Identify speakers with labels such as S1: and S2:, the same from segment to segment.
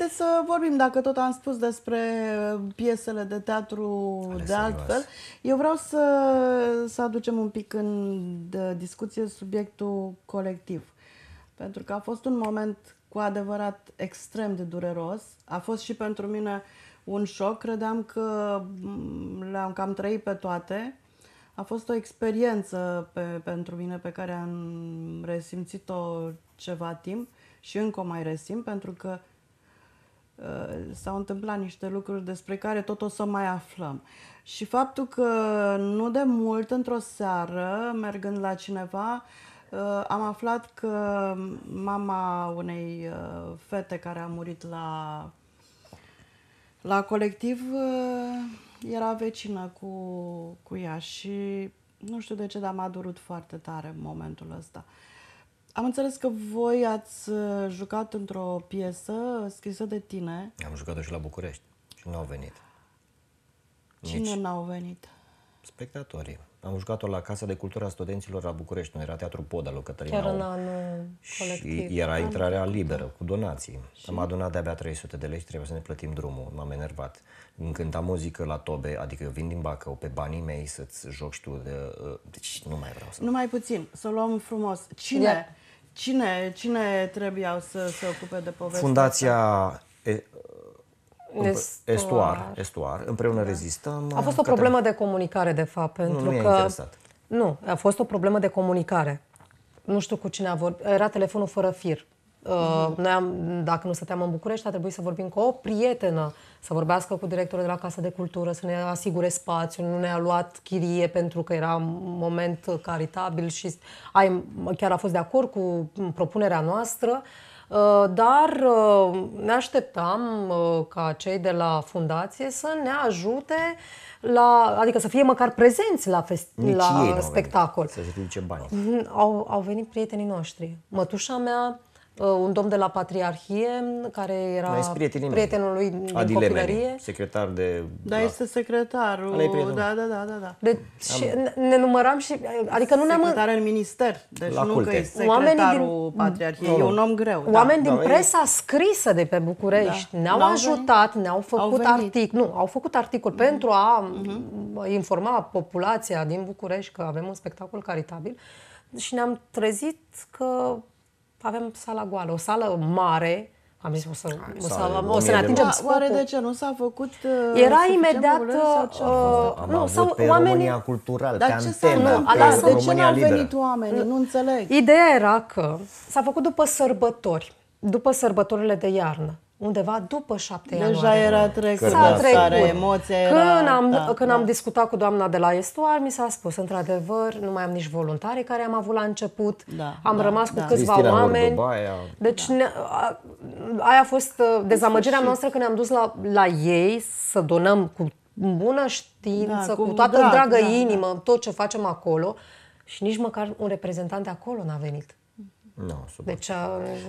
S1: haideți să vorbim, dacă tot am spus despre uh, piesele de teatru Ale de serios. altfel. Eu vreau să, să aducem un pic în discuție subiectul colectiv. Pentru că a fost un moment cu adevărat extrem de dureros. A fost și pentru mine un șoc. Credeam că mm, le-am cam trăit pe toate. A fost o experiență pe, pentru mine pe care am resimțit-o ceva timp și încă o mai resim pentru că Uh, s-au întâmplat niște lucruri despre care tot o să mai aflăm. Și faptul că nu de mult, într-o seară, mergând la cineva, uh, am aflat că mama unei uh, fete care a murit la, la colectiv era vecină cu, cu ea și nu știu de ce, dar m-a durut foarte tare momentul ăsta. Uh, am înțeles că voi ați uh, jucat într-o piesă scrisă de tine.
S2: Am jucat-o și la București și nu au venit. Nici Cine nu au venit? Spectatorii. Am jucat-o la Casa de Cultură a Studenților la București, Nu era Teatru Poda lui Cătălin Chiar în
S1: anul colectiv. Și era intrarea
S2: liberă, cu donații. Și... Am adunat de-abia 300 de lei și trebuia să ne plătim drumul. M-am enervat. Încânta muzică la tobe, adică eu vin din Bacău pe banii mei să-ți și tu de... Uh, deci nu mai vreau să... Numai
S1: puțin, să luăm frumos. Cine? Yeah Cine, cine trebuiau să se ocupe de povestea
S2: Fundația E, Estuar. Estuar, Estuar, împreună da. rezistăm. A fost o problemă de
S3: comunicare, de fapt, pentru nu, nu că... Interesat. Nu, a fost o problemă de comunicare. Nu știu cu cine a vorbit. Era telefonul fără fir. Uh-huh. Noi am, dacă nu stăteam în București, a trebuit să vorbim cu o prietenă, să vorbească cu directorul de la Casa de Cultură, să ne asigure spațiu, nu ne-a luat chirie pentru că era un moment caritabil și ai, chiar a fost de acord cu propunerea noastră. Uh, dar uh, ne așteptam uh, ca cei de la fundație să ne ajute la, adică să fie măcar prezenți la, fest, Nici la spectacol.
S2: Venit, să se bani.
S3: Au, au venit prietenii noștri. Mătușa mea Uh, un domn de la Patriarhie, mm, care era da, prietenul lui din
S2: secretar de...
S3: Da, la... Da. este
S1: secretarul. Da, da, da, da. da. Deci Am... ne număram și... Adică nu ne-am... Secretar în minister. Deci la nu culte. că e secretarul din... Patriarhiei. E un om greu. Da. Oameni da. din presa
S3: scrisă de pe București da. ne-au ajutat, ne-au făcut articol. Nu, au făcut articol mm-hmm. pentru a mm-hmm. informa populația din București că avem un spectacol caritabil și deci ne-am trezit că avem sala goală, o sală mare, am zis, o să, Hai, o să, o să ne atingem
S2: de
S1: scopul. Oare de ce nu s-a făcut? Uh, era imediat...
S3: Sau
S2: uh, nu, sau pe oamenii... România cultural, Dar pe ce antena, nu, pe da, De ce n-au venit
S1: oamenii? nu
S3: înțeleg. Ideea era că s-a făcut după sărbători, după sărbătorile de iarnă undeva după 7 ani. ianuarie. Deja era trecut. S-a trecut. emoția era, când am, da, când da. am discutat cu doamna de la Estuar, mi s-a spus, într-adevăr, nu mai am nici voluntari care am avut la început. Da, am da, rămas da. cu câțiva Cristina oameni. Deci da. ne, a, aia a fost uh, dezamăgirea noastră când ne-am dus la, la ei să donăm cu bună știință, da, cu, cu toată drag, dragă da, inimă, da. tot ce facem acolo. Și nici măcar un reprezentant de acolo n-a venit. No, Deci,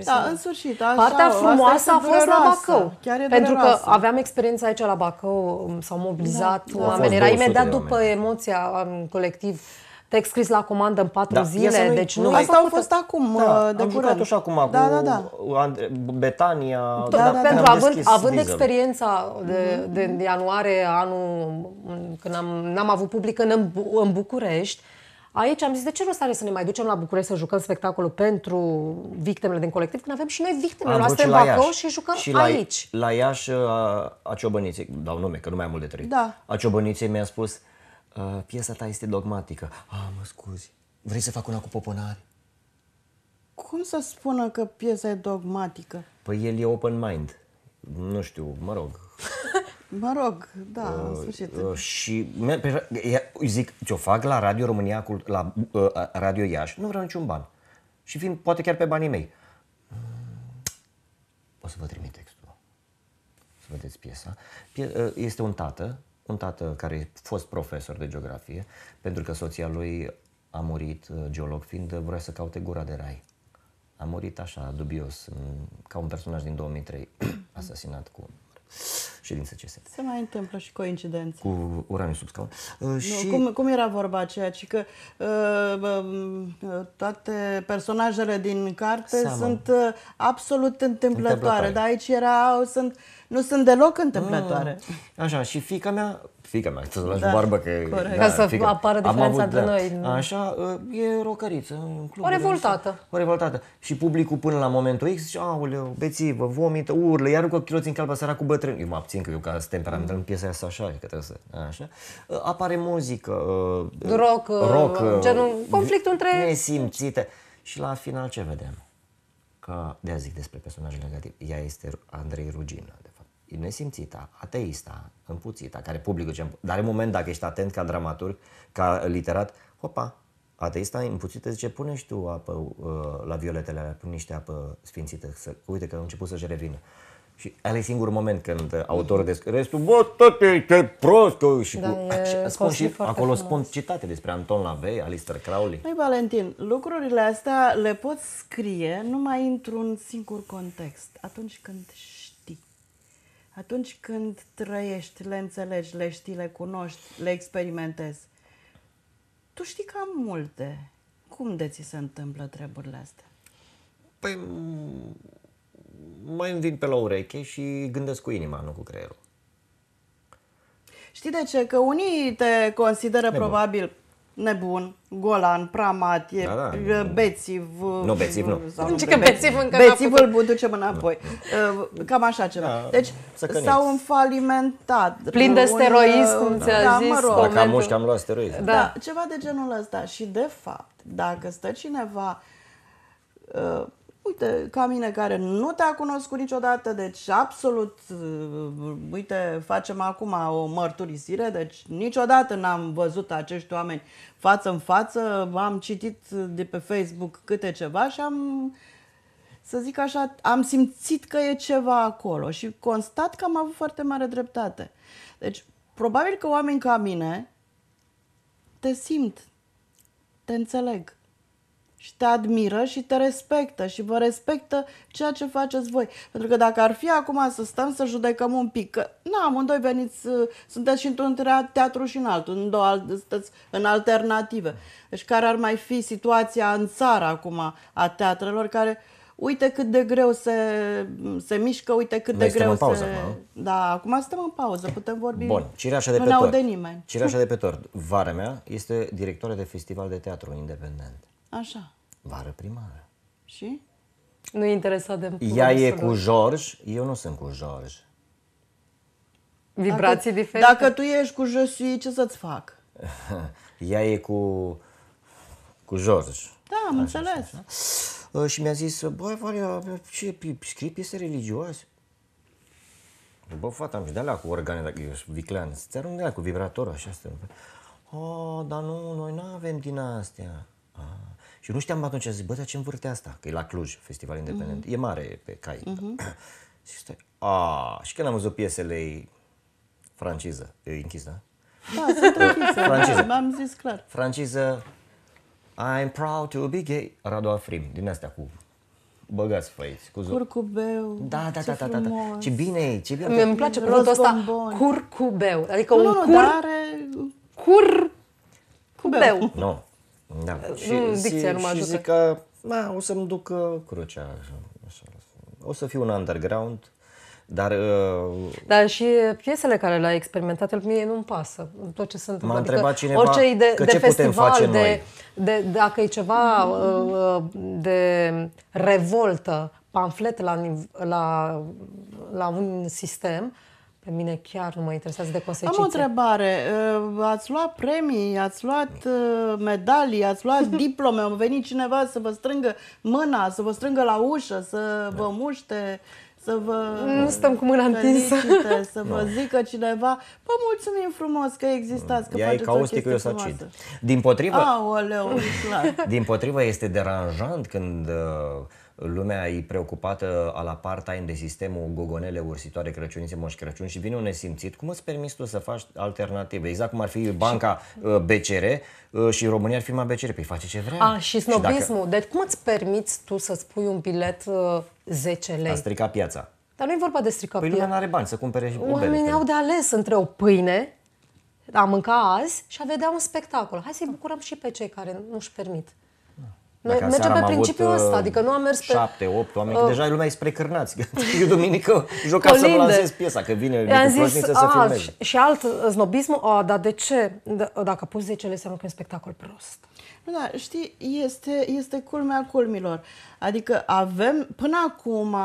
S3: da, în
S1: sfârșit, așa, Partea frumoasă a fost la Bacău. Chiar e pentru că aveam
S3: experiența aici la Bacău, s-au da, mobilizat da, oameni. Era imediat după oameni. emoția în colectiv text scris la comandă în patru da. zile, nu deci
S2: nu... Asta au fost
S3: acum, da, uh,
S2: de am curând. și acum da, da, da. cu Betania. Da, da, da, pentru da. având, având
S3: experiența de, mhm. de ianuarie, anul când am, n-am avut public în, în București, Aici am zis, de ce rost are să ne mai ducem la București să jucăm spectacolul pentru victimele din colectiv, când avem și noi victimele noastre în
S2: Bacău și jucăm și la, aici. la Iași, a, uh, a Ciobăniței, dau nume, că nu mai am mult de trei, da. a Ciobăniței mi-a spus, uh, piesa ta este dogmatică. Ah, mă scuzi, vrei să fac una cu poponari?
S1: Cum să spună că piesa e dogmatică?
S2: Păi el e open mind. Nu știu, mă rog,
S1: Mă rog, da, în uh, sfârșit.
S2: Uh, și eu zic, ce o fac la Radio România, la uh, Radio Iași, nu vreau niciun ban. Și fiind poate chiar pe banii mei. O să vă trimit textul. Să vedeți piesa. Uh, este un tată, un tată care a fost profesor de geografie, pentru că soția lui a murit uh, geolog fiind vrea să caute gura de rai. A murit așa, dubios, ca un personaj din 2003, asasinat cu ședință CS.
S1: Se mai întâmplă și coincidențe.
S2: Cu uraniu sub scaun. Nu, uh, și... cum,
S1: cum era vorba aceea? Ci că uh, uh, toate personajele din carte Seamă. sunt uh, absolut întâmplătoare, dar aici erau, sunt, nu sunt deloc întâmplătoare.
S2: Uh, Așa, și fica mea fica mea, să lași da, barbă că... Corect. Da, Ca să fica. apară diferența avut, de da. noi. Așa, uh, e rocăriță. În club o revoltată. O revoltată. Și publicul până la momentul X zice, aoleu, bețivă, vomită, urlă, iar cu chiloți în calba, săracul bătrân. Eu mă abțin, că eu ca temperamental în piesa asta așa, că trebuie să... Așa. Apare muzică, rock, rock genul, conflictul între... Nesimțite. Și la final ce vedem? Că de zic despre personajul negativ. Ea este Andrei Rugină, de fapt. Nesimțita, ateista, împuțita, care publicul ce... Dar în moment, dacă ești atent ca dramaturg, ca literat, hopa, ateista împuțită zice, pune și tu apă uh, la violetele alea, pune niște apă sfințită, să, uite că a început să-și revină. Și ăla e singurul moment când autorul de restul, bă, tot te prost, că... și da, cu... și spun și acolo frumos. spun citate despre Anton Lavey, Alistair Crowley.
S1: Păi, Valentin, lucrurile astea le poți scrie numai într-un singur context, atunci când știi. Atunci când trăiești, le înțelegi, le știi, le cunoști, le experimentezi. Tu știi cam multe. Cum de ți se întâmplă treburile astea?
S2: Păi, mai îmi vin pe la ureche și gândesc cu inima, nu cu creierul.
S1: Știi de ce? Că unii te consideră nebun. probabil nebun, golan, pramat, e da, da, bețiv. Nu, bețiv nu. Sau bețiv încă Bețivul îl ducem înapoi. Nu. Uh, cam așa ceva. Da, deci s-au înfalimentat. Plin de steroizi, cum da. ți-a da, zis. Mă rog, Dacă am mușchi, am luat steroizi. Da. da, ceva de genul ăsta. Și de fapt, dacă stă cineva uh, uite, ca mine care nu te-a cunoscut niciodată, deci absolut, uh, uite, facem acum o mărturisire, deci niciodată n-am văzut acești oameni față în față, am citit de pe Facebook câte ceva și am să zic așa, am simțit că e ceva acolo și constat că am avut foarte mare dreptate. Deci, probabil că oameni ca mine te simt, te înțeleg și te admiră și te respectă și vă respectă ceea ce faceți voi. Pentru că dacă ar fi acum să stăm să judecăm un pic, că na, amândoi veniți, uh, sunteți și într-un teatru și în altul, în două, sunteți în alternative. Deci care ar mai fi situația în țară acum a teatrelor care Uite cât de greu se, se mișcă, uite cât Noi de greu în pauză, se... Mă, da, acum suntem în pauză, putem vorbi. Bun, Cireașa de nu pe tort. nimeni.
S2: Cireașa de pe tort, Varemea este directoare de festival de teatru independent. Așa. Vară primară.
S1: Și? Nu e interesat de... Ea e cu
S2: George, eu nu sunt cu George. Vibrații dacă, diferite? Dacă
S1: tu ești cu Josui, ce să-ți fac?
S2: Ea e cu, cu George.
S1: Da, am așa, înțeles. Așa,
S2: așa. Uh, și mi-a zis, băi, Valia, ce scrie piese religioase? Bă, fata, am și de da, da, cu organe, dacă ești viclean, să-ți arunc de da, cu vibratorul, așa, să... Oh, dar nu, noi nu avem din astea. Ah. Și nu știam atunci, zic, bă, dar ce învârte asta? Că e la Cluj, Festival mhm. Independent. Mm-hmm. E mare pe cai. Mm-hmm. și stai, a, și când am văzut piesele ei, franciză, e închis, da? Da, sunt închise, am zis clar. Franciză, I'm proud to be gay, Radu Afrim, din astea cu băgați făiți. Cu zo- curcubeu, da, da, da, da, da, da. Ce bine e, ce bine. Mi-mi place
S3: cuvântul ăsta, curcubeu. Adică un cur...
S1: Dar,
S2: cur... Cubeu. Nu, no, da. Și, nu, și, nu mă ajută. Și zic că ma, o să-mi duc uh, crucea. Așa, așa. O să fiu un underground. Dar, uh,
S3: dar și piesele care le a experimentat, el, mie nu-mi pasă. Tot ce sunt. M-a adică întrebat adică cineva orice de, că de ce festival, putem face de, noi? De, de, dacă e ceva uh, uh de revoltă, pamflet la, la, la un sistem, uh, pe mine chiar nu mă interesează de consecințe. Am o
S1: întrebare. Ă, ați luat premii, ați luat ă, medalii, ați luat diplome, am venit cineva să vă strângă mâna, să vă strângă la ușă, să da. vă muște, să vă... Nu stăm cu mâna întinsă. Să vă zică cineva, vă mulțumim frumos că existați, că Ea faceți e ca o chestie Din potrivă... Aoleu,
S2: Din potrivă este deranjant când uh, lumea e preocupată a la part-time de sistemul gogonele, ursitoare, crăciunițe, moș Crăciun și vine un nesimțit, cum îți permis tu să faci alternative? Exact cum ar fi banca BCR și uh, uh, România ar fi mai BCR. Păi face ce vrea. A, și snobismul.
S3: Și dacă... Deci cum îți permiți tu să spui un bilet 10 uh, lei? A
S2: stricat piața.
S3: Dar nu e vorba de stricat păi piața. lumea
S2: nu are bani să cumpere și Oamenii
S3: au de ales între o pâine a mânca azi și a vedea un spectacol. Hai să-i bucurăm și pe cei care nu-și permit.
S2: Merge pe principiul avut, ăsta, adică
S3: nu am mers pe... Șapte,
S2: opt oameni, uh, deja lumea e spre cârnați. Eu duminică jucam să lansez piesa, că vine I-am zis, să ah, filmez.
S3: Și alt znobism. a, ah, dar de ce? D- da, dacă pus 10 înseamnă că e un spectacol prost.
S1: Da, știi, este, este culmea culmilor. Adică avem, până acum,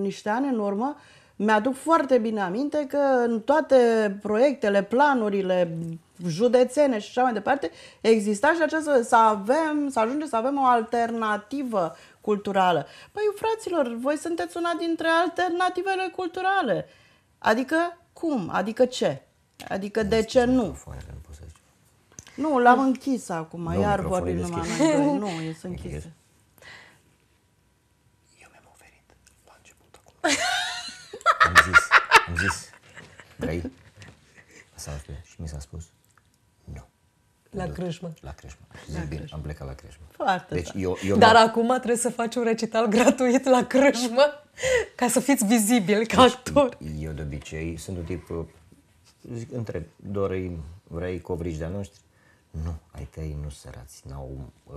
S1: niște ani în urmă, mi-aduc foarte bine aminte că în toate proiectele, planurile, județene și așa mai departe, exista și această, să avem, să ajungem să avem o alternativă culturală. Păi, fraților, voi sunteți una dintre alternativele culturale. Adică cum? Adică ce? Adică de ce nu? Nu, l-am închis acum, nu, iar vorbim numai noi. Nu, e să închis. Eu mi-am
S2: oferit la început acum. am zis, am zis, vrei? Asta și mi s-a spus,
S3: la da. crâșmă. La
S2: crâșmă. La Bine, crâșmă. am plecat la crâșmă. Foarte deci, eu, eu Dar acum
S3: trebuie să faci un recital gratuit la crâșmă ca să fiți vizibil ca deci,
S2: actor. Eu de obicei sunt un tip, zic, întreb, dorei, vrei covrici de-a noștri? Nu, ai tăi nu sărați, n-au uh,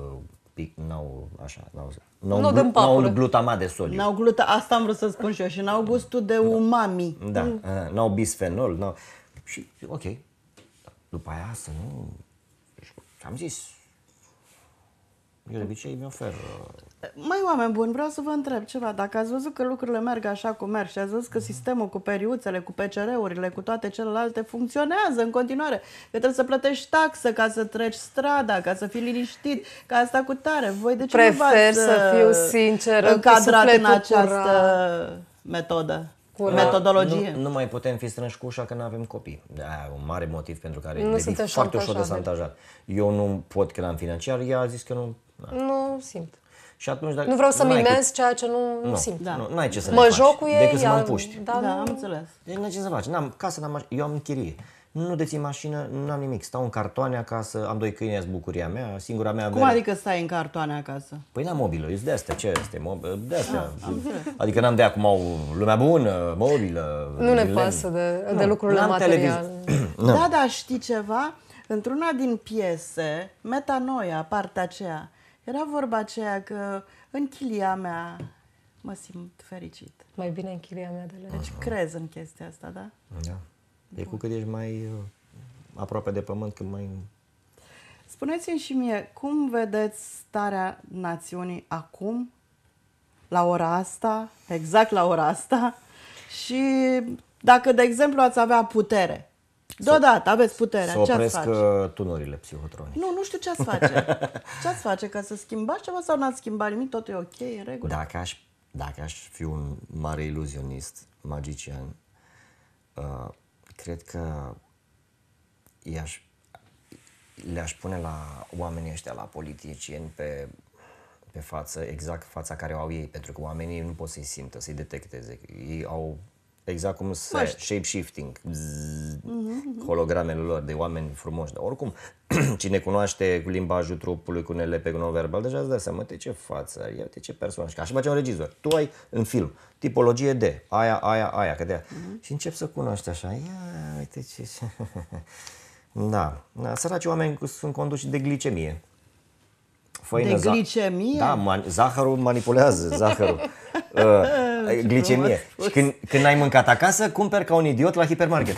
S2: pic, n-au așa, n-au, n-au, nu glu, n-au glutamat de sodiu. N-au
S1: gluta, asta am vrut să spun și eu, și n-au gustul de da. umami. Da, mm.
S2: Uh, n-au bisfenol, n-au... Și, ok, după aia să nu am zis, eu de obicei mi ofer. Uh,
S1: Mai oameni buni, vreau să vă întreb ceva. Dacă ați văzut că lucrurile merg așa cum merg și ați văzut că mhm. sistemul cu periuțele, cu PCR-urile, cu toate celelalte funcționează în continuare, că trebuie să plătești taxă ca să treci strada, ca să fii liniștit, ca asta cu tare. Voi de ce Prefer nu să fiu sinceră, încadrat în această curat.
S2: metodă? cu metodologie. Nu, nu mai putem fi strânși cu ușa că nu avem copii. Da, un mare motiv pentru care nu devii foarte ușor desantajat. Eu nu pot că am financiar, ea a zis că nu...
S3: Da. Nu simt.
S2: Și atunci, dacă nu vreau să-mi
S3: ceea ce nu, nu, nu simt. Da. Nu, ai ce să mă joc cu
S2: ei, decât ea, să mă împuști.
S1: Da, da, am înțeles.
S2: Deci n-ai ce să faci. N-am, casă n-am, eu am închirie nu deții mașină, nu am nimic, stau în cartoane acasă, am doi câini, azi bucuria mea, singura mea Cum bere. adică stai în cartoane acasă? Păi n-am mobilă, eu de astea, ce este? de astea. Ah, adică n-am de acum o lumea bună, mobilă. Nu ne len. pasă
S1: de, nu, de lucrurile materiale. da, da, știi ceva? Într-una din piese, Metanoia, partea aceea, era vorba aceea că în chilia mea mă simt fericit. Mai bine în chilia mea de lege. Deci crezi în chestia asta, da?
S2: Da. E cu cât ești mai uh, aproape de pământ, cât mai...
S1: Spuneți-mi și mie, cum vedeți starea națiunii acum, la ora asta, exact la ora asta, și dacă, de exemplu, ați avea putere, Deodată, aveți putere. Să opresc ce face?
S2: Uh, tunurile psihotronice.
S1: Nu, nu știu ce ați face. ce ați face? ca să schimbați ceva sau n-ați schimbat nimic? Totul e ok, în regulă? Dacă
S2: aș, dacă aș fi un mare iluzionist, magician, uh, cred că i-aș, le-aș pune la oamenii ăștia, la politicieni, pe, pe față, exact fața care o au ei, pentru că oamenii nu pot să-i simtă, să-i detecteze. Ei au Exact cum se shape-shifting, mhm, mhm. hologramele lor de oameni frumoși. Dar oricum, cine cunoaște cu limbajul trupului, cu NLP, cu non-verbal, deja îți dă seama, uite ce față, uite ce persoană. Ca Așa face un regizor. Tu ai în film tipologie de aia, aia, aia, că de mhm. Și încep să cunoști așa, ia, uite ce... da, da săraci oameni sunt conduși de glicemie făină... De
S1: glicemie? Da,
S2: man- zahărul manipulează, zahărul. uh, glicemie. Și când, când ai mâncat acasă, cumperi ca un idiot la hipermarket.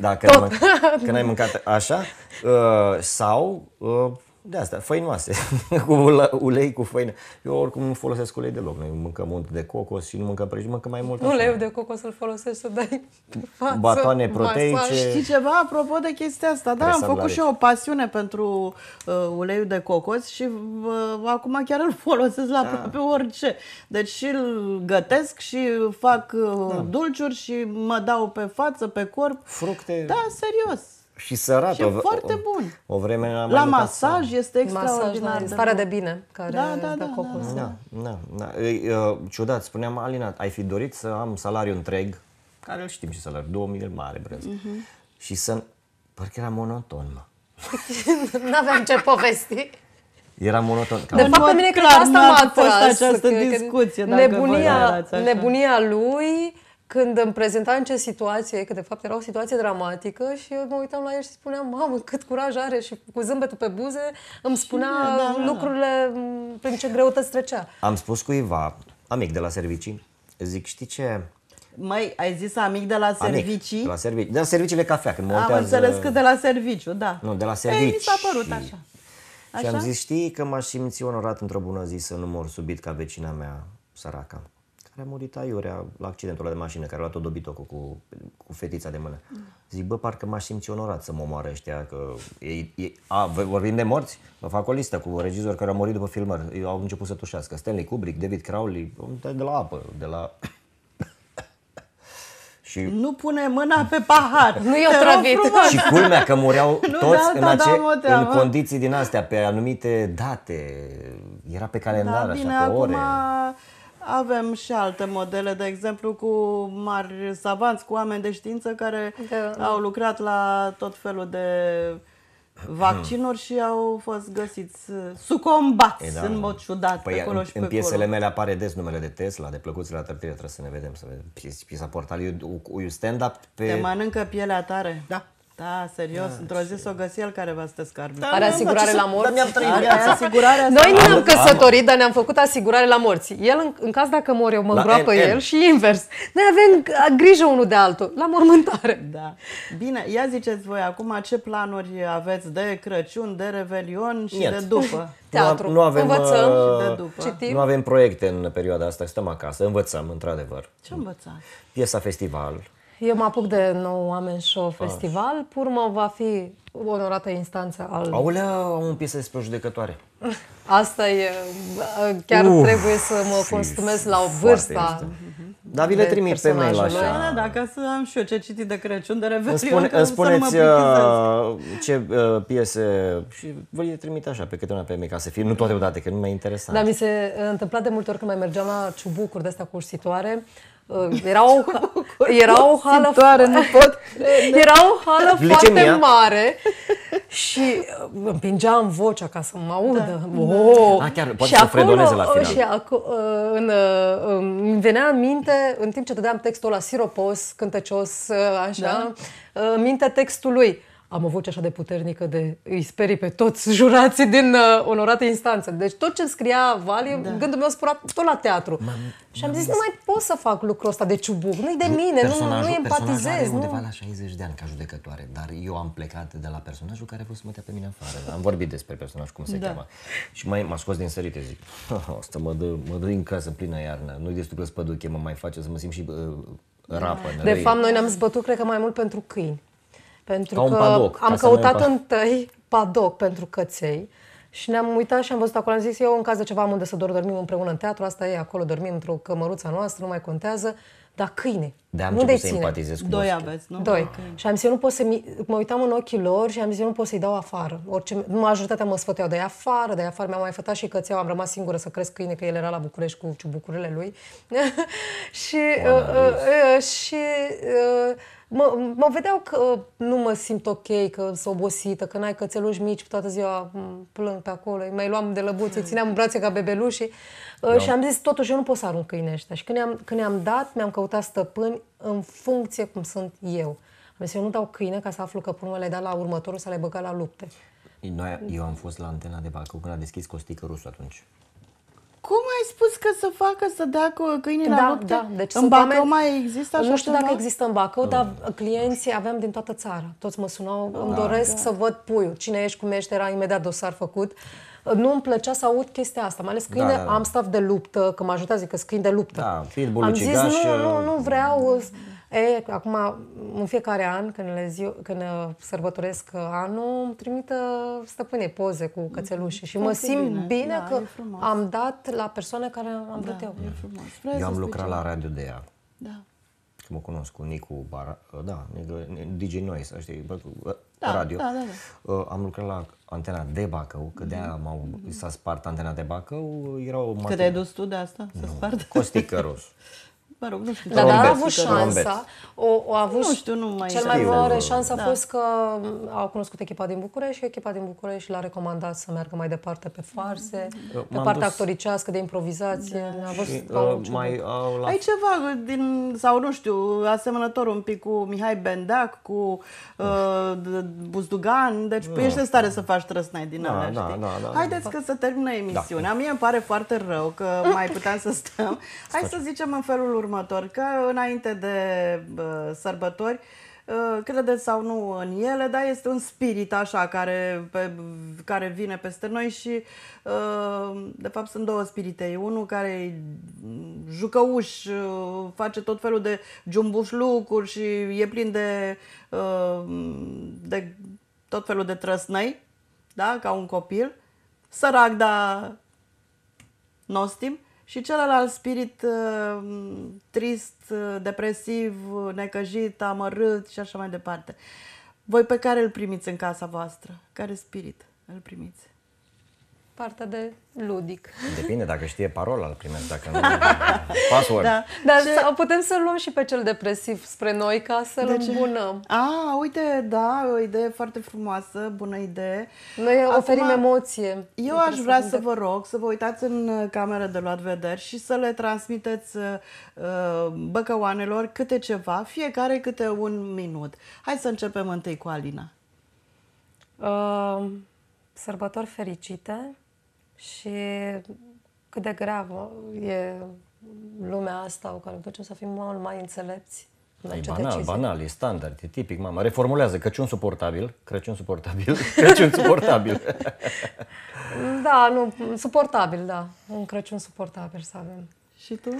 S2: Da, când, mân- când ai mâncat așa. Uh, sau uh, de asta, făinoase, cu ulei, cu făină. Eu oricum nu folosesc ulei deloc. Noi mâncăm unt de cocos și nu mâncăm prăjit, mâncăm mai mult. Uleiul
S1: de cocos îl folosești să dai față, Batoane proteice. Masaj. Știi ceva apropo de chestia asta? Da, am făcut și eu o pasiune pentru uh, uleiul de cocos și uh, acum chiar îl folosesc la da. pe orice. Deci și îl gătesc și fac uh, da. dulciuri și mă dau pe față, pe corp. Fructe. Da, serios
S2: și sărat. Și o, foarte bun. O, o vreme am La masaj
S1: asta. Da, este extraordinar. starea de bine
S3: care da, da, da, cocos. Da, da,
S2: da. da. da. E, uh, ciudat, spuneam Alina, ai fi dorit să am salariu întreg, care îl știm și salariu, 2000 de mare, brez. Uh-huh. Mhm. Și să... Parcă era monoton, mă.
S3: N-aveam ce povesti.
S2: Era monoton. De fapt, pe mine clar, că asta m-a atras. Fost această că, discuție, că nebunia, nebunia
S3: lui când îmi prezenta în ce situație, că de fapt era o situație dramatică și eu mă uitam la el și spuneam, mamă, cât curaj are și cu zâmbetul pe buze îmi spunea da, da, da, da, lucrurile
S1: prin ce greutăți trecea.
S2: Am spus cuiva, amic de la servicii, zic, știi ce,
S1: mai ai zis amic de la servicii? Amic, de la
S2: servicii. De la serviciile cafea, când mă Am înțeles că de
S1: la serviciu, da. Nu,
S2: de la servicii. Ei, mi s-a părut așa. așa. Și am zis, știi că m-aș simți onorat într-o bună zi să nu mor subit ca vecina mea, săraca a murit aiurea la accidentul ăla de mașină, care a luat-o dobitocul cu, cu fetița de mână. Mm. Zic, bă, parcă m-aș simți onorat să mă omoare ăștia, că ei, ei, a, vorbim de morți? Vă fac o listă cu regizori care au murit după filmări, au început să tușească. Stanley Kubrick, David Crowley, de la apă, de la... Și... Nu
S1: pune mâna pe pahar. nu e otrăvit. Și culmea
S2: că mureau da, toți în, da, da, ace... în condiții din astea, pe anumite date. Era pe calendar, da, bine, așa, pe ore.
S1: Avem și alte modele, de exemplu, cu mari savanți, cu oameni de știință care da. au lucrat la tot felul de vaccinuri și au fost găsiți uh, sucombați e, da. în mod ciudat păi, acolo și în, pe în piesele acolo. mele
S2: apare des numele de Tesla, de plăcuți la tărtire, trebuie să ne vedem, să vedem piesa portalului, e un stand-up pe... Te
S1: mănâncă pielea tare. Da. Da, serios, da, într-o zi s-o găsi el care va să te scarbe. Da, Are asigurare la morți? Da, mi Noi nu ne-am căsătorit,
S3: dar ne-am făcut asigurare la morți. El, în, în caz dacă mor eu, mă îngroapă el și invers. Noi avem grijă unul de altul, la mormântare. Da.
S1: Bine, ia ziceți voi acum ce planuri aveți de Crăciun, de Revelion și Niet. de după? Teatru. Nu, avem, învățăm uh, și de după. Citim. Nu
S2: avem proiecte în perioada asta, stăm acasă, învățăm, într-adevăr. Ce învățați? Piesa festival
S3: eu mă apuc de nou Oameni Show Festival. Așa. Purmă va fi onorată instanță al... Aulea,
S2: un piesă despre judecătoare.
S3: Asta e... Chiar
S2: Uf, trebuie să mă costumez la o vârsta. Mm-hmm. Da, vi le trimit pe mail așa. Da,
S1: da, ca să am și eu ce citit de Crăciun, de Revelion, îmi spune, îmi spuneți
S2: mă uh, ce uh, piese și vă le trimit așa pe câte una pe mail ca să fie, nu toate odată, că nu mai interesant. Da, mi
S3: se întâmpla de multe ori când mai mergeam la ciubucuri de astea cu ursitoare, uh, Ă, era o, era o hală foarte nu pot. Era o hală foarte mare și uh, împingeam vocea ca să mă audă. Da. Oh. A,
S1: chiar poate și să acolo, la uh,
S3: final. Și acu- uh, în, um, în, venea în minte, în timp ce dădeam textul la siropos, cântecios, așa, da. în minte textul lui am o voce așa de puternică de îi sperii pe toți jurații din uh, onorate instanțe. Deci tot ce scria Vali, da. gândul meu spura tot la teatru. M-am, și am zis, nu mai pot să fac lucrul ăsta de ciubuc, nu-i de mine, nu, nu empatizez. nu. undeva la
S2: 60 de ani ca judecătoare, dar eu am plecat de la personajul care a vrut să mă dea pe mine afară. Am vorbit despre personaj, cum se da. cheamă. Și mai m-a scos din sărite, zic, asta mă dă, mă dă în casă în plină iarnă, nu-i destul că spăduche, mă mai face să mă simt și uh, rapă, De fapt, noi ne-am
S3: zbătut, cred că mai mult pentru câini. Pentru un că padoc, am căutat întâi padoc pentru căței și ne-am uitat și am văzut acolo, am zis eu în caz de ceva am unde să doar dormim împreună în teatru, asta e, acolo dormim într-o cămăruță noastră, nu mai contează. Dar câine, de am unde să ține? empatizez cu Doi aveți, nu? Doi. Okay. Și am zis, eu nu pot să mi... mă uitam în ochii lor și am zis, eu nu pot să-i dau afară. Orice... Majoritatea mă sfăteau, de afară, de afară. Mi-am mai fătat și cățeaua, am rămas singură să cresc câine, că el era la București cu ciubucurile lui. și, Oana, uh, uh, uh, și uh, mă, mă vedeau că nu mă simt ok, că sunt obosită, că n-ai cățeluși mici toată ziua plâng pe acolo, îi mai luam de lăbuțe, țineam în brațe ca bebelușii uh, da. și am zis totuși eu nu pot să arunc câinii ăștia. Și când am când am dat, mi-am căutat stăpâni în funcție cum sunt eu. Am zis, eu nu dau câine ca să aflu că până le dat la
S1: următorul să le băga la lupte.
S2: Noi, eu am fost la antena de Bacău când a deschis Costică Rusu atunci
S1: riscă să facă să dea cu câinii da, la lupte? Da, deci în Bacău oameni, mai
S3: există așa Nu știu ceva? dacă există în Bacău, dar clienții aveam din toată țara. Toți mă sunau, da, îmi doresc da. să văd puiul. Cine ești, cum ești, era imediat dosar făcut. Nu îmi plăcea să aud chestia asta, mai ales câine, da, da, da. am staff de luptă, că mă ajuta zic că scrin de luptă. Da, Am zis, nu, nu, nu vreau, E, acum, în fiecare an, când, le zi, când uh, sărbătoresc uh, anul, îmi trimită uh, stăpâne poze cu cățelușe și mă simt bine, bine da, că am dat la persoane care am vrut da, eu. frumos. eu am lucrat la
S2: radio de ea. Da. Că mă cunosc cu Nicu Bara, da, DJ Noise, știi, da, radio. Da, da, da. Uh, am lucrat la antena de Bacău, că de-aia mhm. m-au, s-a spart antena de Bacău, era o matină. Că te-ai dus tu de asta? să nu, Costi Cărus.
S1: mă rog, nu știu. Dar a avut șansa, o, o avut nu știu, nu mai cel mai mare șansă da. a fost că au
S3: cunoscut echipa din București și echipa din București l-a recomandat să meargă mai departe pe farse, mm-hmm. pe partea dus...
S1: actoricească de improvizație. Da. A
S2: și, uh, mai, uh, la... Ai
S1: ceva din, sau nu știu, asemănător un pic cu Mihai Bendac, cu uh, uh. Buzdugan, deci da. Păi, ești în stare să faci trăsnai din da, alea, da, știi? Da, da, da, Haideți da. că să termină emisiunea. Da. Mie îmi pare foarte rău că mai puteam să stăm. Hai să zicem în felul următor următor, că înainte de uh, sărbători, uh, ă, credeți sau nu în ele, dar este un spirit așa care, pe, care vine peste noi și uh, de fapt sunt două spirite. Unul care e mm, jucăuș, uh, face tot felul de jumbuș lucruri și e plin de, uh, de tot felul de trăsnăi, da? ca un copil, sărac, dar nostim și celălalt spirit uh, trist, uh, depresiv, necăjit, amărât și așa mai departe. Voi pe care îl primiți în casa voastră? Care spirit îl primiți?
S3: partea de ludic.
S2: Depinde dacă știe parola al primesc, dacă nu, password. Da.
S1: Dar ce... putem să luăm
S3: și pe cel depresiv spre noi ca să-l de îmbunăm.
S1: A, uite, da, o idee foarte frumoasă, bună idee. Noi Acum, oferim emoție. Eu aș vrea să, să vă rog să vă uitați în uh, cameră de luat vederi și să le transmiteți uh, uh, băcăoanelor câte ceva, fiecare câte un minut. Hai să începem întâi cu Alina. Uh, sărbători fericite și
S3: cât de gravă e lumea asta cu care ducem să fim mult mai înțelepți. E banal, decizie.
S2: banal, e standard, e tipic, mama. Reformulează Crăciun suportabil, Crăciun suportabil, Crăciun suportabil.
S3: da, nu, suportabil, da. Un Crăciun suportabil să avem. Și tu?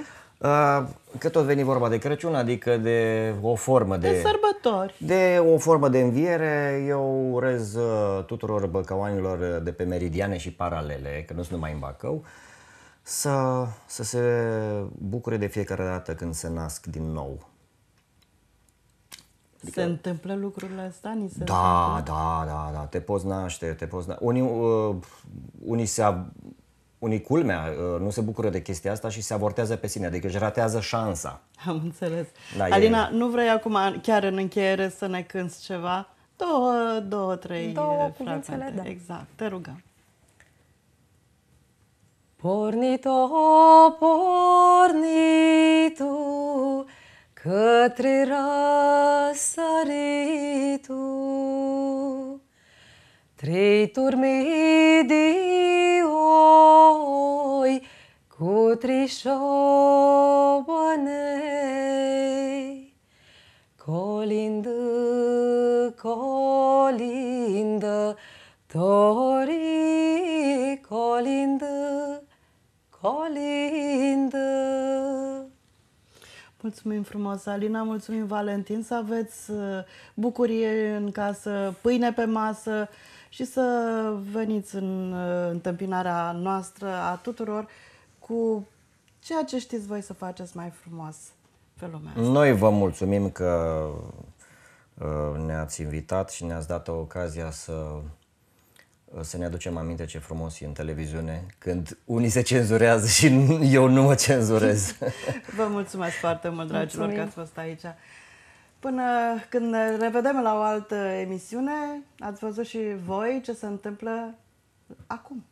S2: Că tot veni vorba de Crăciun, adică de o formă de, de
S1: sărbători.
S2: De o formă de înviere, eu urez uh, tuturor băcăoanilor uh, de pe meridiane și paralele, că nu sunt numai în Bacău, să, să se bucure de fiecare dată când se nasc din nou.
S1: Adică, se întâmplă lucrurile astea? Ni se da, întâmplă?
S2: da, da, da. Te poți naște, te poți naște. Unii, uh, unii se, unii culmea, uh, nu se bucură de chestia asta și se avortează pe sine, adică își ratează șansa. Am înțeles. Da, Alina,
S1: e... nu vrei acum, chiar în încheiere, să ne cânți ceva? Două, două, trei două fragmente. Da. Exact, te rugăm.
S3: Pornit-o, pornit-o, către răsăritul, Trei de oi cu trișobanei, colindă, colindă, Tori, colindă,
S1: colindă. Mulțumim frumos, Alina, mulțumim, Valentin, să aveți uh, bucurie în casă, pâine pe masă, și să veniți în uh, întâmpinarea noastră a tuturor cu ceea ce știți voi să faceți mai frumos pe lumea asta.
S2: Noi vă mulțumim că uh, ne-ați invitat și ne-ați dat ocazia să uh, să ne aducem aminte ce frumos e în televiziune când unii se cenzurează și eu nu mă cenzurez.
S1: Vă mulțumesc foarte mult, dragilor, Mulțumim. că ați fost aici. Până când ne revedem la o altă emisiune, ați văzut și voi ce se întâmplă acum.